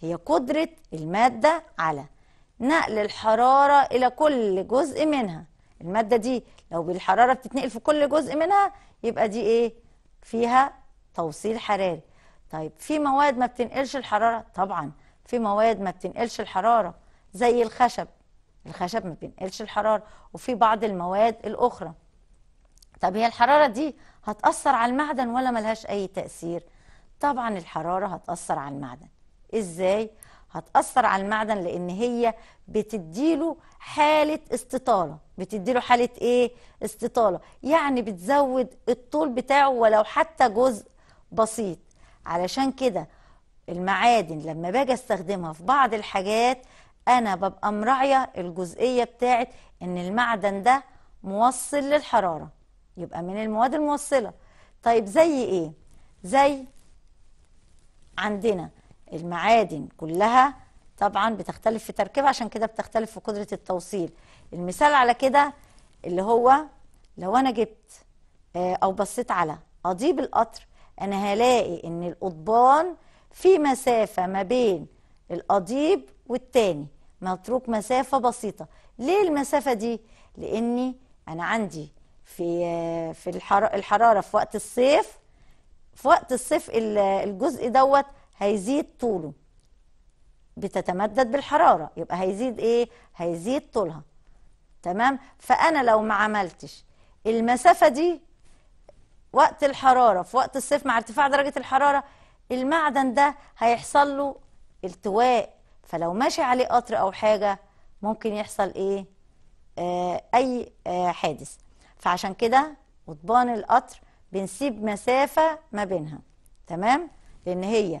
هي قدرة المادة على نقل الحرارة إلى كل جزء منها المادة دي لو بالحرارة بتتنقل في كل جزء منها يبقى دي إيه فيها توصيل حراري طيب في مواد ما بتنقلش الحرارة طبعا في مواد ما بتنقلش الحرارة زي الخشب الخشب ما بينقلش الحرارة وفي بعض المواد الأخرى طب هي الحرارة دي هتأثر على المعدن ولا ملهاش أي تأثير؟ طبعا الحرارة هتأثر على المعدن إزاي؟ هتأثر على المعدن لأن هي بتديله حالة استطالة بتديله حالة إيه؟ استطالة يعني بتزود الطول بتاعه ولو حتى جزء بسيط علشان كده المعادن لما باجي استخدمها في بعض الحاجات أنا ببقى مراعية الجزئية بتاعت إن المعدن ده موصل للحرارة يبقى من المواد الموصله طيب زي ايه زي عندنا المعادن كلها طبعا بتختلف في تركيبها عشان كده بتختلف في قدره التوصيل المثال على كده اللي هو لو انا جبت آه، او بصيت على قضيب القطر انا هلاقي ان القضبان في مسافه ما بين القضيب والتاني متروك مسافه بسيطه ليه المسافه دي لاني انا عندي في في الحراره في وقت الصيف في وقت الصيف الجزء دوت هيزيد طوله بتتمدد بالحراره يبقى هيزيد ايه هيزيد طولها تمام فانا لو ما عملتش المسافه دي وقت الحراره في وقت الصيف مع ارتفاع درجه الحراره المعدن ده هيحصل له التواء فلو ماشي عليه قطر او حاجه ممكن يحصل ايه آه اي آه حادث فعشان كده قضبان القطر بنسيب مسافة ما بينها تمام لأن هي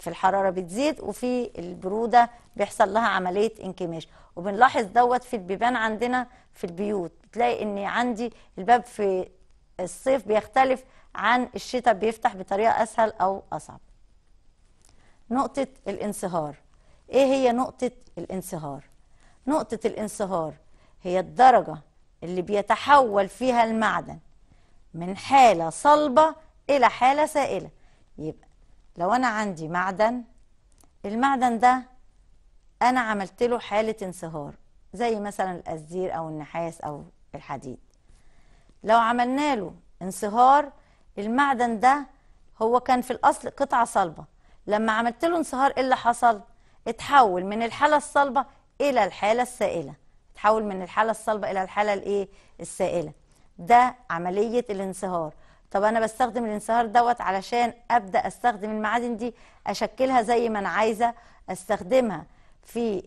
في الحرارة بتزيد وفي البرودة بيحصل لها عملية انكماش وبنلاحظ دوت في البيبان عندنا في البيوت بتلاقي ان عندي الباب في الصيف بيختلف عن الشتاء بيفتح بطريقة أسهل أو أصعب نقطة الانصهار ايه هي نقطة الانصهار؟ نقطة الانصهار هي الدرجة اللي بيتحول فيها المعدن من حالة صلبة إلى حالة سائلة يبقى لو أنا عندي معدن المعدن ده أنا عملت له حالة انصهار زي مثلا الأزدير أو النحاس أو الحديد لو عملنا له انصهار المعدن ده هو كان في الأصل قطعة صلبة لما عملت له انصهار إيه اللي حصل؟ اتحول من الحالة الصلبة إلى الحالة السائلة بيتحول من الحاله الصلبه الى الحاله الايه السائله ده عمليه الانصهار طب انا بستخدم الانصهار دوت علشان ابدا استخدم المعادن دي اشكلها زي ما انا عايزه استخدمها في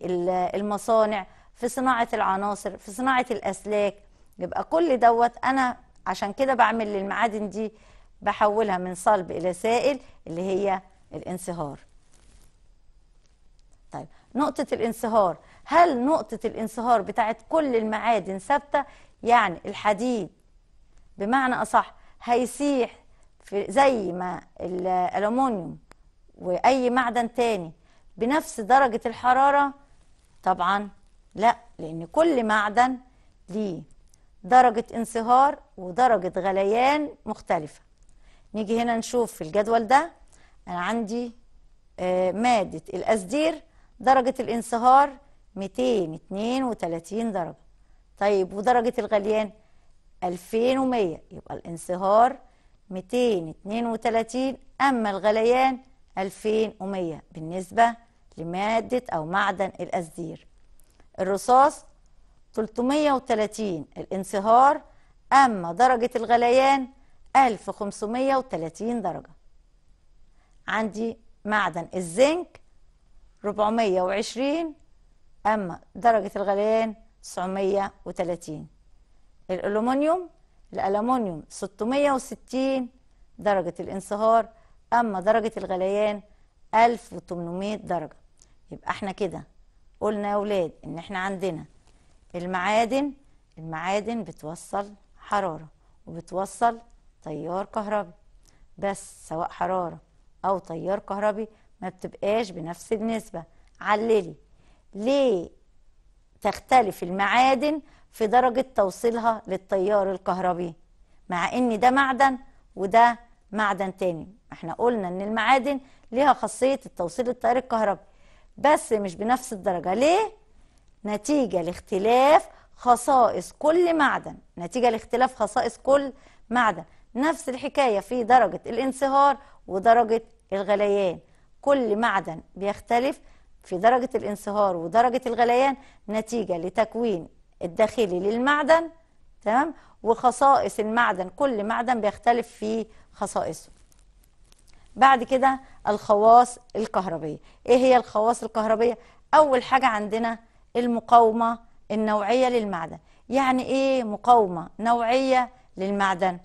المصانع في صناعه العناصر في صناعه الاسلاك يبقى كل دوت انا عشان كده بعمل للمعادن دي بحولها من صلب الى سائل اللي هي الانصهار طيب نقطه الانصهار هل نقطة الانصهار بتاعت كل المعادن ثابتة يعني الحديد بمعنى أصح هيسيح في زي ما الألومنيوم وأي معدن تاني بنفس درجة الحرارة طبعا لا لأن كل معدن ليه درجة انصهار ودرجة غليان مختلفة نيجي هنا نشوف في الجدول ده أنا عندي آه، مادة الأسدير درجة الانصهار 232 درجة طيب ودرجة الغليان 2100 يبقى الانصهار 232 أما الغليان 2100 بالنسبة لمادة أو معدن الأسدير الرصاص 330 الانصهار أما درجة الغليان 1530 درجة عندي معدن الزنك 420 أما درجة الغليان 930 الألومنيوم الألومنيوم 660 درجة الانصهار أما درجة الغليان 1800 درجة يبقى احنا كده قلنا يا ولاد ان احنا عندنا المعادن المعادن بتوصل حرارة وبتوصل تيار كهربي بس سواء حرارة أو تيار كهربي ما بتبقاش بنفس النسبة عللي ليه تختلف المعادن في درجة توصيلها للتيار الكهربي مع ان ده معدن وده معدن تاني احنا قلنا ان المعادن ليها خاصية التوصيل للتيار الكهربي بس مش بنفس الدرجة ليه؟ نتيجة لاختلاف خصائص كل معدن نتيجة لاختلاف خصائص كل معدن نفس الحكاية في درجة الانصهار ودرجة الغليان كل معدن بيختلف في درجة الانصهار ودرجة الغليان نتيجة لتكوين الداخلي للمعدن تمام وخصائص المعدن كل معدن بيختلف في خصائصه بعد كده الخواص الكهربية ايه هي الخواص الكهربية اول حاجة عندنا المقاومة النوعية للمعدن يعني ايه مقاومة نوعية للمعدن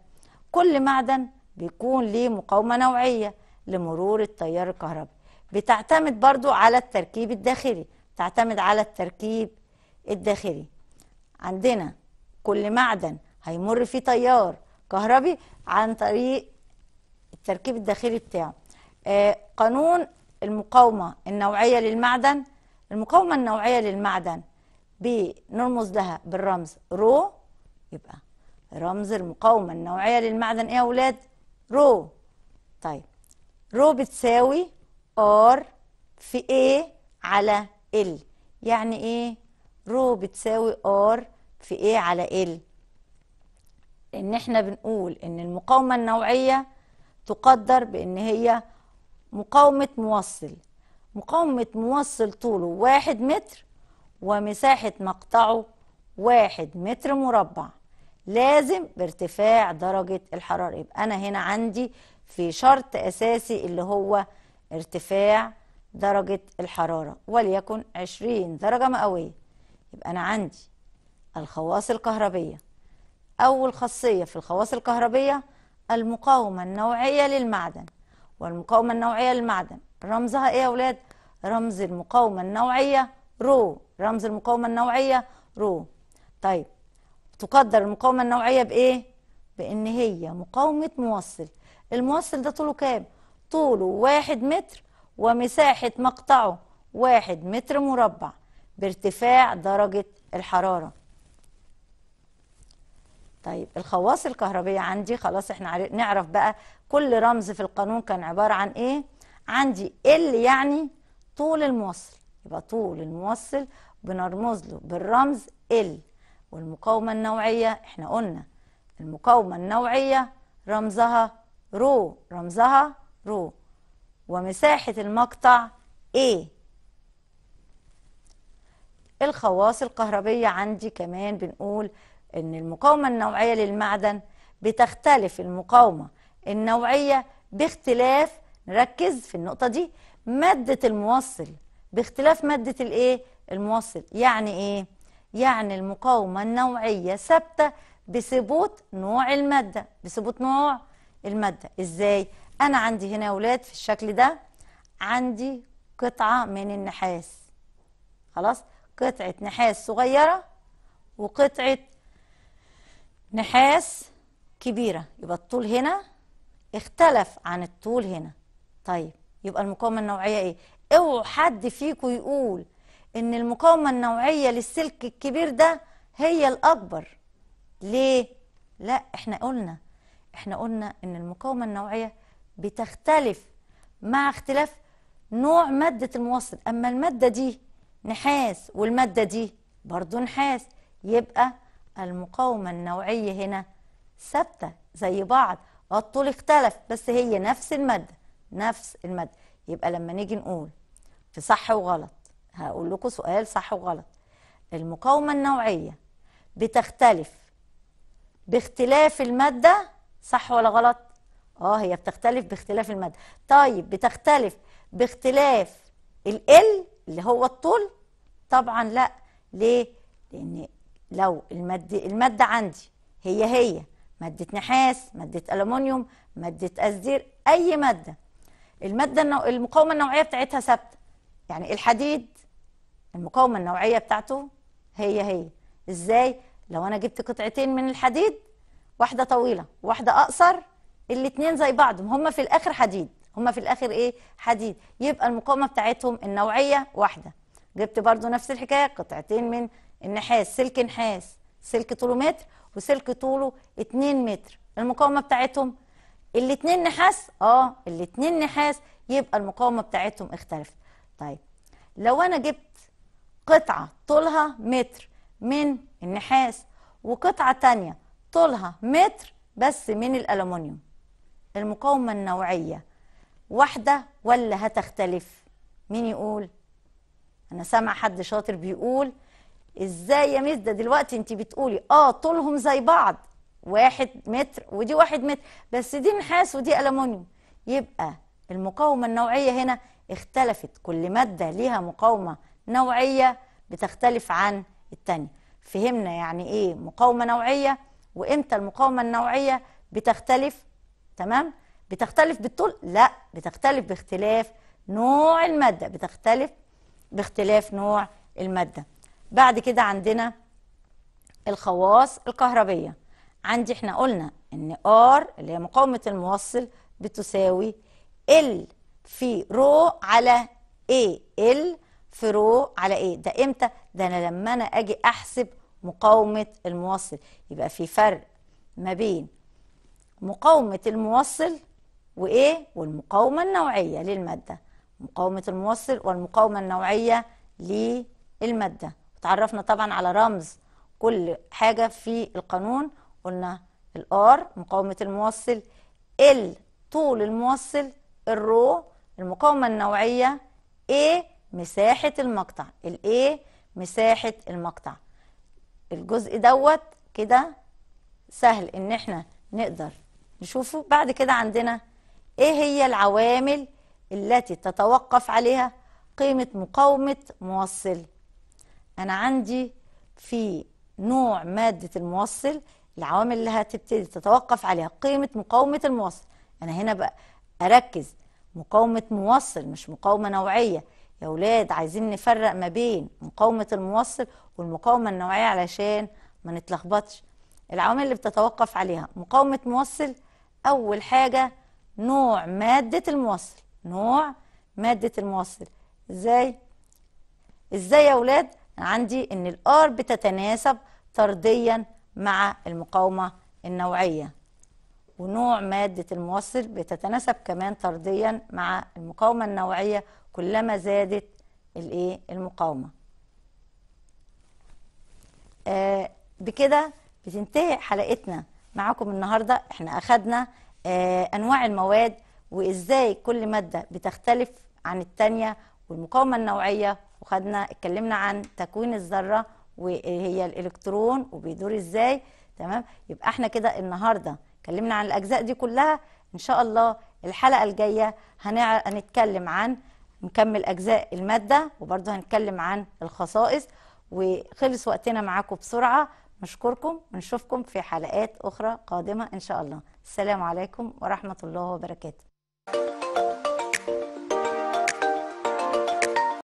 كل معدن بيكون ليه مقاومة نوعية لمرور التيار الكهربي بتعتمد برضو على التركيب الداخلي تعتمد على التركيب الداخلي عندنا كل معدن هيمر فيه تيار كهربي عن طريق التركيب الداخلي بتاعه آه قانون المقاومة النوعية للمعدن المقاومة النوعية للمعدن بنرمز لها بالرمز رو يبقى رمز المقاومة النوعية للمعدن ايه يا ولاد؟ رو طيب رو بتساوي ار في ايه على ال يعني ايه رو بتساوي ار في ايه على ال ان احنا بنقول ان المقاومة النوعية تقدر بان هي مقاومة موصل مقاومة موصل طوله واحد متر ومساحة مقطعه واحد متر مربع لازم بارتفاع درجة الحرارة يبقى أنا هنا عندي في شرط أساسي اللي هو ارتفاع درجة الحرارة وليكن 20 درجة مئوية يبقى أنا عندي الخواص الكهربية أول خاصية في الخواص الكهربية المقاومة النوعية للمعدن والمقاومة النوعية للمعدن رمزها إيه يا أولاد؟ رمز المقاومة النوعية رو رمز المقاومة النوعية رو طيب تقدر المقاومة النوعية بإيه؟ بإن هي مقاومة موصل الموصل ده طوله كام؟ طوله واحد متر ومساحة مقطعه واحد متر مربع بارتفاع درجة الحرارة طيب الخواص الكهربية عندي خلاص احنا نعرف بقى كل رمز في القانون كان عبارة عن ايه عندي ال يعني طول الموصل يبقى طول الموصل بنرمز له بالرمز ال والمقاومة النوعية احنا قلنا المقاومة النوعية رمزها رو رمزها رو ومساحة المقطع A الخواص الكهربية عندي كمان بنقول ان المقاومة النوعية للمعدن بتختلف المقاومة النوعية باختلاف نركز في النقطة دي مادة الموصل باختلاف مادة الايه الموصل يعني ايه يعني المقاومة النوعية ثابتة بثبوت نوع المادة بثبوت نوع المادة ازاي أنا عندي هنا أولاد في الشكل ده عندي قطعة من النحاس خلاص قطعة نحاس صغيرة وقطعة نحاس كبيرة يبقى الطول هنا اختلف عن الطول هنا طيب يبقى المقاومة النوعية ايه اوعوا حد فيكم يقول ان المقاومة النوعية للسلك الكبير ده هي الأكبر ليه؟ لا احنا قلنا احنا قلنا ان المقاومة النوعية بتختلف مع اختلاف نوع مادة الموصل أما المادة دي نحاس والمادة دي برضو نحاس يبقى المقاومة النوعية هنا ثابتة زي بعض الطول اختلف بس هي نفس المادة نفس المادة يبقى لما نيجي نقول في صح وغلط هقول لكم سؤال صح وغلط المقاومة النوعية بتختلف باختلاف المادة صح ولا غلط اه هي بتختلف باختلاف المادة طيب بتختلف باختلاف ال اللي هو الطول طبعا لا ليه لان لو المادة, المادة عندي هي هي مادة نحاس مادة الومنيوم مادة أسدير أي مادة المادة المقاومة النوعية بتاعتها ثابتة يعني الحديد المقاومة النوعية بتاعته هي هي ازاي لو انا جبت قطعتين من الحديد واحدة طويلة واحدة أقصر الاثنين زي بعض هم في الاخر حديد هم في الاخر ايه حديد يبقى المقاومه بتاعتهم النوعيه واحده جبت برضو نفس الحكايه قطعتين من النحاس سلك نحاس سلك طوله متر وسلك طوله 2 متر المقاومه بتاعتهم الاثنين نحاس اه الاثنين نحاس يبقى المقاومه بتاعتهم اختلفت طيب لو انا جبت قطعه طولها متر من النحاس وقطعه تانية طولها متر بس من الالومنيوم المقاومة النوعية واحدة ولا هتختلف مين يقول أنا سامع حد شاطر بيقول إزاي يا ميس ده دلوقتي أنت بتقولي آه طولهم زي بعض واحد متر ودي واحد متر بس دي نحاس ودي ألمونيوم يبقى المقاومة النوعية هنا اختلفت كل مادة ليها مقاومة نوعية بتختلف عن التانية فهمنا يعني ايه مقاومة نوعية وامتى المقاومة النوعية بتختلف تمام بتختلف بالطول لا بتختلف باختلاف نوع المادة بتختلف باختلاف نوع المادة بعد كده عندنا الخواص الكهربية عندي احنا قلنا ان R اللي هي مقاومة الموصل بتساوي L في رو على A L في رو على A ده امتى؟ ده انا لما انا اجي احسب مقاومة الموصل يبقى في فرق ما بين مقاومة الموصل وإيه والمقاومة النوعية للمادة مقاومة الموصل والمقاومة النوعية للمادة تعرفنا طبعا على رمز كل حاجة في القانون قلنا الار مقاومة الموصل ال طول الموصل الرو المقاومة النوعية A إيه، مساحة المقطع ال A إيه، مساحة المقطع الجزء دوت كده سهل ان احنا نقدر نشوفه بعد كده عندنا ايه هي العوامل التي تتوقف عليها قيمة مقاومة موصل انا عندي في نوع مادة الموصل العوامل اللي هتبتدي تتوقف عليها قيمة مقاومة الموصل انا هنا بقى اركز مقاومة موصل مش مقاومة نوعية يا ولاد عايزين نفرق ما بين مقاومة الموصل والمقاومة النوعية علشان ما نتلخبطش العوامل اللي بتتوقف عليها مقاومة موصل أول حاجة نوع مادة الموصل نوع مادة الموصل إزاي؟ إزاي يا أولاد؟ عندي إن الآر بتتناسب طرديا مع المقاومة النوعية ونوع مادة الموصل بتتناسب كمان طرديا مع المقاومة النوعية كلما زادت الإيه؟ المقاومة آه بكده بتنتهي حلقتنا معاكم النهاردة احنا أخدنا آه أنواع المواد وإزاي كل مادة بتختلف عن التانية والمقاومة النوعية وخدنا اتكلمنا عن تكوين الذرة وهي الإلكترون وبيدور إزاي تمام يبقى احنا كده النهاردة اتكلمنا عن الأجزاء دي كلها إن شاء الله الحلقة الجاية هنتكلم عن نكمل أجزاء المادة وبرضه هنتكلم عن الخصائص وخلص وقتنا معاكم بسرعة نشكركم ونشوفكم في حلقات أخرى قادمة إن شاء الله السلام عليكم ورحمة الله وبركاته